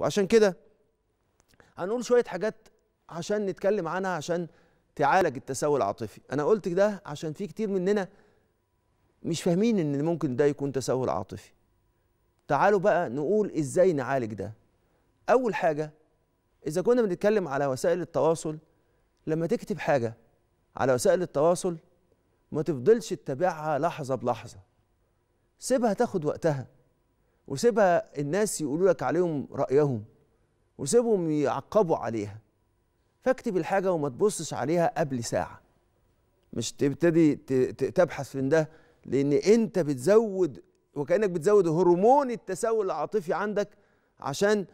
وعشان كده هنقول شويه حاجات عشان نتكلم عنها عشان تعالج التساوي العاطفي انا قلت ده عشان في كتير مننا مش فاهمين ان ممكن ده يكون تساؤل عاطفي تعالوا بقى نقول ازاي نعالج ده اول حاجه اذا كنا بنتكلم على وسائل التواصل لما تكتب حاجه على وسائل التواصل ما تفضلش تتابعها لحظه بلحظه سيبها تاخد وقتها وسيبها الناس يقولوا لك عليهم رايهم وسيبهم يعقبوا عليها فاكتب الحاجه وما تبصش عليها قبل ساعه مش تبتدي تبحث في ده لان انت بتزود وكانك بتزود هرمون التسول العاطفي عندك عشان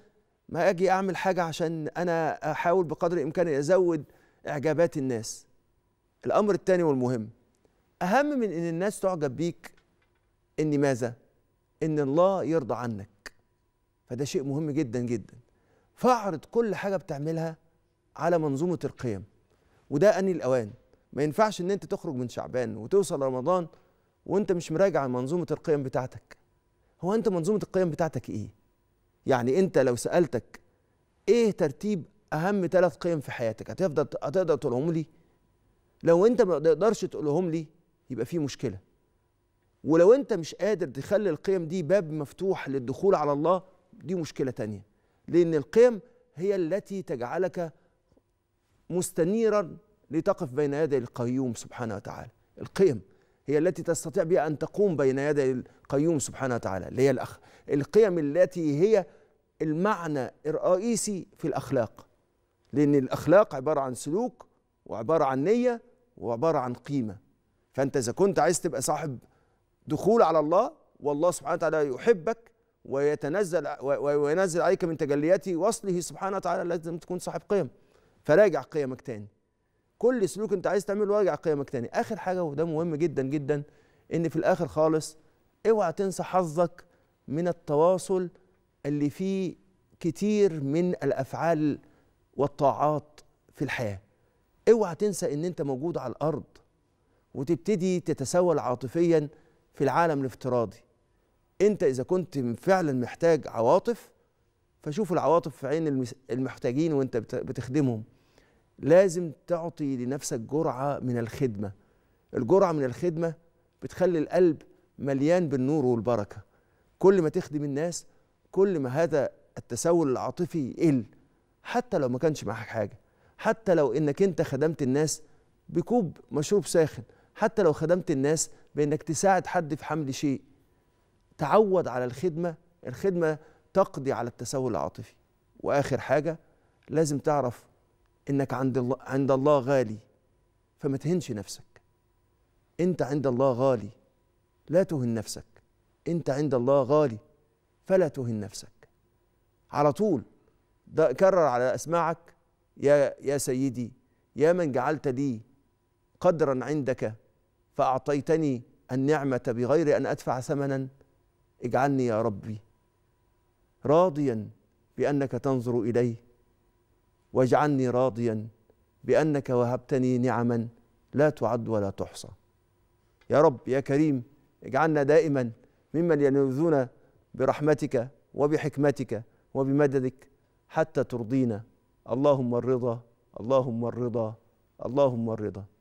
ما اجي اعمل حاجه عشان انا احاول بقدر الامكان ازود اعجابات الناس الامر الثاني والمهم اهم من ان الناس تعجب بيك ان ماذا ان الله يرضى عنك فده شيء مهم جدا جدا فاعرض كل حاجه بتعملها على منظومه القيم وده اني الاوان ما ينفعش ان انت تخرج من شعبان وتوصل رمضان وانت مش مراجع منظومه القيم بتاعتك هو انت منظومه القيم بتاعتك ايه يعني انت لو سالتك ايه ترتيب اهم ثلاث قيم في حياتك هتفضل هتقدر تقولهم لي لو انت ما تقدرش تقولهم لي يبقى في مشكله ولو انت مش قادر تخلي القيم دي باب مفتوح للدخول على الله دي مشكله تانية لان القيم هي التي تجعلك مستنيرا لتقف بين يدي القيوم سبحانه وتعالى القيم هي التي تستطيع بها ان تقوم بين يدي القيوم سبحانه وتعالى اللي هي الأخ... القيم التي هي المعنى الرئيسي في الاخلاق لان الاخلاق عباره عن سلوك وعباره عن نيه وعباره عن قيمه فانت اذا كنت عايز تبقى صاحب دخول على الله والله سبحانه وتعالى يحبك ويتنزل وينزل عليك من تجليات وصله سبحانه وتعالى لازم تكون صاحب قيم فراجع قيمك تاني كل سلوك انت عايز تعمله راجع قيمك تاني اخر حاجه وده مهم جدا جدا ان في الاخر خالص اوعى تنسى حظك من التواصل اللي فيه كتير من الافعال والطاعات في الحياه اوعى تنسى ان انت موجود على الارض وتبتدي تتسول عاطفيا في العالم الافتراضي انت اذا كنت فعلا محتاج عواطف فشوف العواطف في عين المحتاجين وانت بتخدمهم لازم تعطي لنفسك جرعه من الخدمه الجرعه من الخدمه بتخلي القلب مليان بالنور والبركه كل ما تخدم الناس كل ما هذا التسول العاطفي يقل حتى لو ما كانش معاك حاجه حتى لو انك انت خدمت الناس بكوب مشروب ساخن حتى لو خدمت الناس بانك تساعد حد في حمل شيء تعود على الخدمه الخدمه تقضي على التسول العاطفي واخر حاجه لازم تعرف انك عند الله عند الله غالي فما تهنش نفسك انت عند الله غالي لا تهن نفسك انت عند الله غالي فلا تهن نفسك على طول ده كرر على اسماعك يا يا سيدي يا من جعلت لي قدرا عندك فأعطيتني النعمة بغير أن أدفع ثمنا اجعلني يا ربي راضيا بأنك تنظر إلي واجعلني راضيا بأنك وهبتني نعما لا تعد ولا تحصى يا رب يا كريم اجعلنا دائما ممن ينوذون برحمتك وبحكمتك وبمددك حتى ترضينا اللهم الرضا اللهم الرضا اللهم الرضا